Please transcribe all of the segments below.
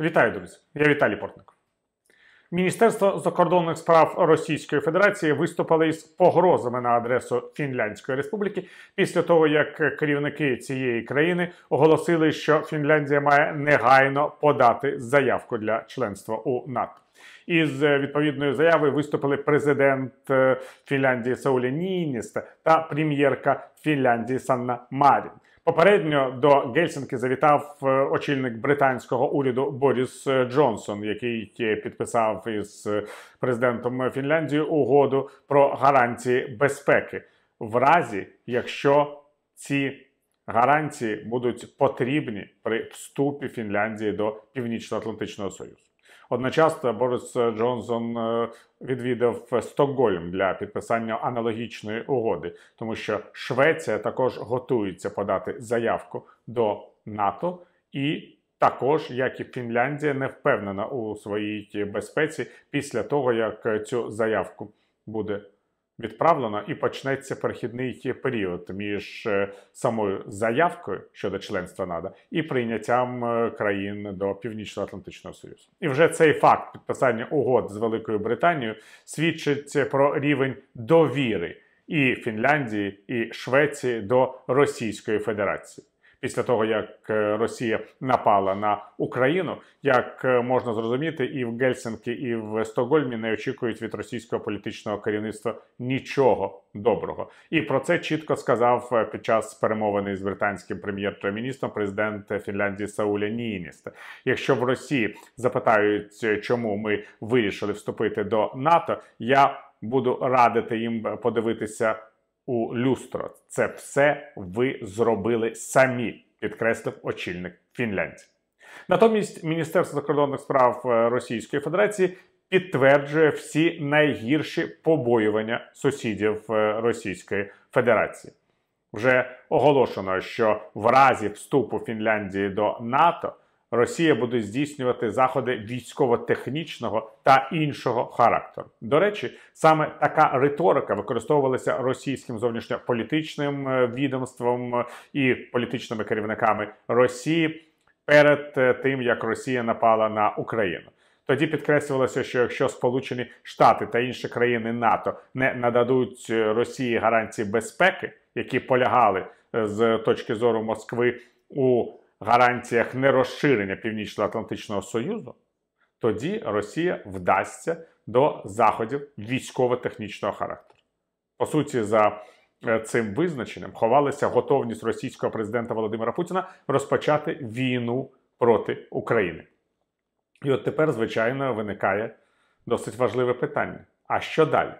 Вітаю, друзі! Я Віталій Портник. Міністерство закордонних справ Російської Федерації виступили із погрозами на адресу Фінляндської Республіки після того, як керівники цієї країни оголосили, що Фінляндія має негайно подати заявку для членства у НАТО. Із відповідної заяви виступили президент е, Фінляндії Саулі Ніністе та прем'єрка Фінляндії Санна Марін. Попередньо до Гельсінки завітав е, очільник британського уряду Боріс е, Джонсон, який е, підписав із президентом Фінляндії угоду про гарантії безпеки, в разі якщо ці гарантії будуть потрібні при вступі Фінляндії до Північно-Атлантичного Союзу. Одночасно Борис Джонсон е, відвідав Стокгольм для підписання аналогічної угоди, тому що Швеція також готується подати заявку до НАТО і. Також, як і Фінляндія, не впевнена у своїй безпеці після того, як цю заявку буде відправлено і почнеться перехідний період між е, самою заявкою щодо членства НАТО і прийняттям е, країн до Північно-Атлантичного Союзу. І вже цей факт підписання угод з Великою Британією свідчить про рівень довіри і Фінляндії, і Швеції до Російської Федерації після того, як е, Росія напала на Україну, як е, можна зрозуміти, і в Гельсинкі, і в Стокгольмі не очікують від російського політичного керівництва нічого доброго. І про це чітко сказав е, під час перемовини з британським прем'єр-міністром президент Фінляндії Сауля Ніністе. Якщо в Росії запитають, чому ми вирішили вступити до НАТО, я буду радити їм подивитися у люстро. Це все ви зробили самі, підкреслив очільник Фінляндії. Натомість Міністерство закордонних справ е, Російської Федерації підтверджує всі найгірші побоювання сусідів е, Російської Федерації. Вже оголошено, що в разі вступу Фінляндії до НАТО Росія буде здійснювати заходи військово-технічного та іншого характеру. До речі, саме така риторика використовувалася російським зовнішньополітичним е, відомством е, і політичними керівниками Росії перед е, тим як Росія напала на Україну. Тоді підкреслювалося, що якщо Сполучені Штати та інші країни НАТО не нададуть Росії гарантії безпеки, які полягали з точки зору Москви у гарантіях нерозширення Північно-Атлантичного Союзу, тоді Росія вдасться до заходів військово-технічного характеру. По суті, за е, цим визначенням ховалася готовність російського президента Володимира Путіна розпочати війну проти України. І от тепер, звичайно, виникає досить важливе питання: а що далі?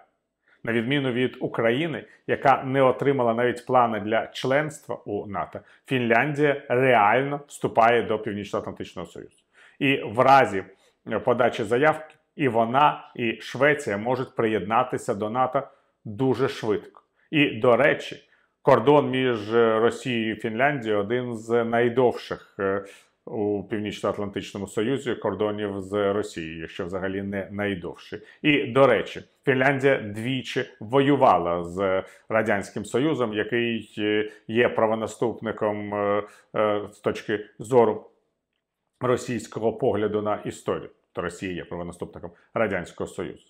на відміну від України, яка не отримала навіть плани для членства у НАТО, Фінляндія реально вступає до Північно-Атлантичного Союзу. І в разі е, подачі заявки і вона, і Швеція можуть приєднатися до НАТО дуже швидко. І до речі, кордон між Росією і Фінляндією один з найдовших е, у північно-атлантичному союзі кордонів з Росією, якщо взагалі не найдовше. І до речі, Фінляндія двічі воювала з радянським союзом, який е, є правонаступником е, е, з точки зору російського погляду на історію. То Росія є правонаступником радянського союзу.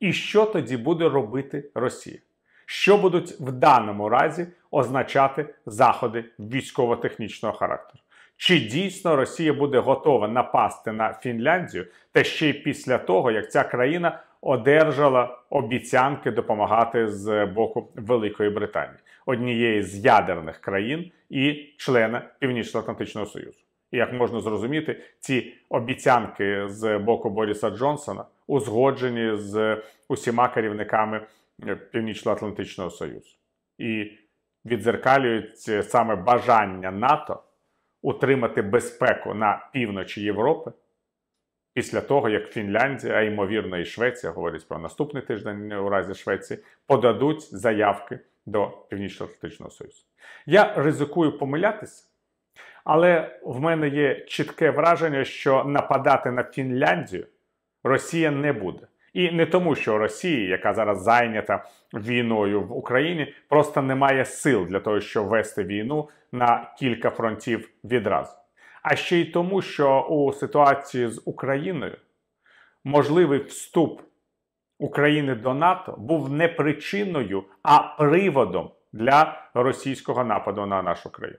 І що тоді буде робити Росія? Що будуть в даному разі означати заходи військово-технічного характеру? Чи дійсно Росія буде готова напасти на Фінляндію та ще й після того, як ця країна одержала обіцянки допомагати з боку Великої Британії, однієї з ядерних країн і члена Північно-Атлантичного Союзу? І як можна зрозуміти, ці обіцянки з боку Боріса Джонсона узгоджені з усіма керівниками е, Північно-Атлантичного Союзу і відзеркалюють саме бажання НАТО утримати безпеку на півночі Європи після того, як Фінляндія, а ймовірно, і Швеція говорять про наступний тиждень у разі Швеції, подадуть заявки до Північно-Атлантичного Союзу. Я ризикую помилятися, але в мене є чітке враження, що нападати на Фінляндію Росія не буде. І не тому, що Росія, яка зараз зайнята війною в Україні, просто не має сил для того, щоб вести війну на кілька фронтів відразу, а ще й тому, що у ситуації з Україною можливий вступ України до НАТО був не причиною, а приводом для російського нападу на нашу країну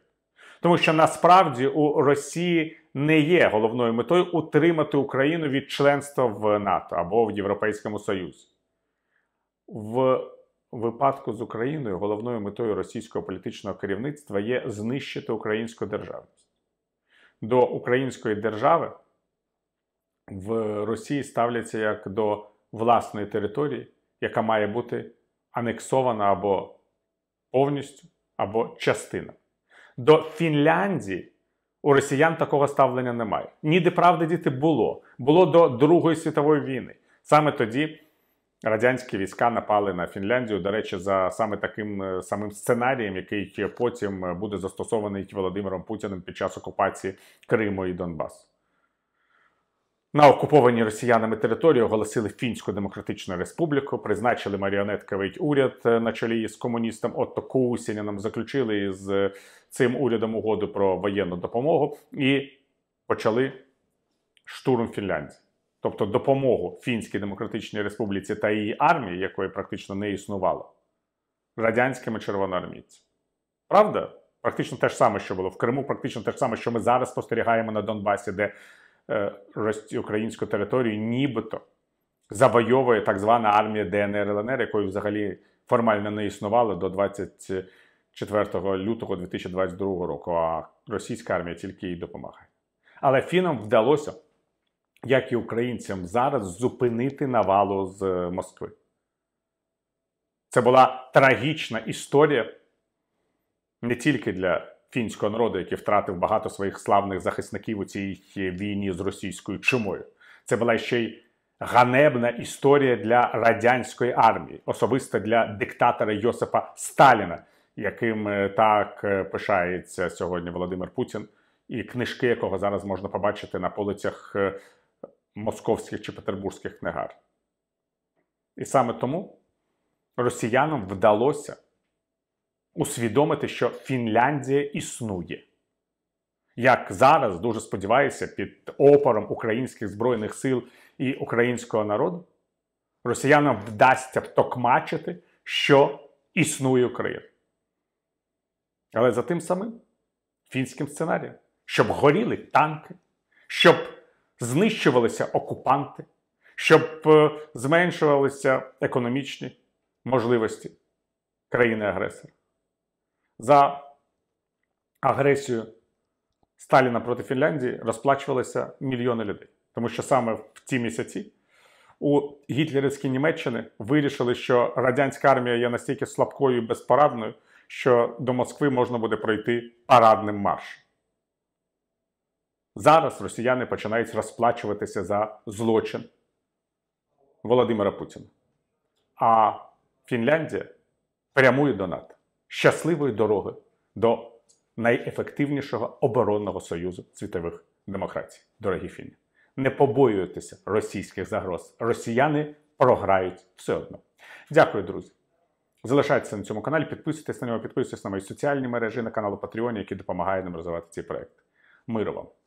тому що насправді у Росії не є головною метою утримати Україну від членства в НАТО або в Європейському Союзі. В випадку з Україною головною метою російського політичного керівництва є знищити українську державність. До української держави в Росії ставляться як до власної території, яка має бути анексована або повністю, або частина. До Фінляндії у росіян такого ставлення немає. Ніде правди діти було. Було до Другої світової війни. Саме тоді радянські війська напали на Фінляндію, до речі, за саме таким е, самим сценарієм, який потім е, буде застосований Володимиром Путіним під час окупації Криму і Донбасу. На окупованій росіянами території оголосили Фінську Демократичну Республіку, призначили маріонетковий уряд е, на чолі з комуністом Отто Кусіняном, заключили з цим урядом угоду про воєнну допомогу і почали штурм Фінляндії. Тобто допомогу Фінській Демократичній Республіці та її армії, якої практично не існувало, радянськими червоноармійцями. Правда? Практично те ж саме, що було в Криму, практично те ж саме, що ми зараз спостерігаємо на Донбасі, де Е, українську територію, нібито завойовує так звана армія ДНР ЛНР, якої взагалі формально не існувало до 24 лютого 2022 року. А російська армія тільки їй допомагає. Але фінам вдалося, як і українцям зараз, зупинити навалу з е, Москви. Це була трагічна історія не тільки для фінського народу, який втратив багато своїх славних захисників у цій війні з російською чумою. Це була ще й ганебна історія для радянської армії, особисто для диктатора Йосипа Сталіна, яким е, так е, пишається сьогодні Володимир Путін, і книжки, якого зараз можна побачити на полицях е, московських чи петербурзьких книгар. І саме тому росіянам вдалося усвідомити, що Фінляндія існує. Як зараз дуже сподіваюся, під опором українських збройних сил і українського народу росіянам вдасться втокмачити, що існує Україна. Але за тим самим фінським сценарієм, щоб горіли танки, щоб знищувалися окупанти, щоб е, зменшувалися економічні можливості країни-агресора. За агресію Сталіна проти Фінляндії розплачувалися мільйони людей. Тому що саме в ці місяці у гітлерівській Німеччини вирішили, що радянська армія є настільки слабкою і безпорадною, що до Москви можна буде пройти парадним маршем. Зараз росіяни починають розплачуватися за злочин Володимира Путіна. А Фінляндія прямує до НАТО щасливої дороги до найефективнішого оборонного союзу світових демократій, дорогі фіни. Не побоюйтеся російських загроз. Росіяни програють все одно. Дякую, друзі. Залишайтеся на цьому каналі, підписуйтесь на нього, підписуйтесь на мої соціальні мережі, на канал Патреоні, який допомагає нам розвивати цей проект. Миру вам!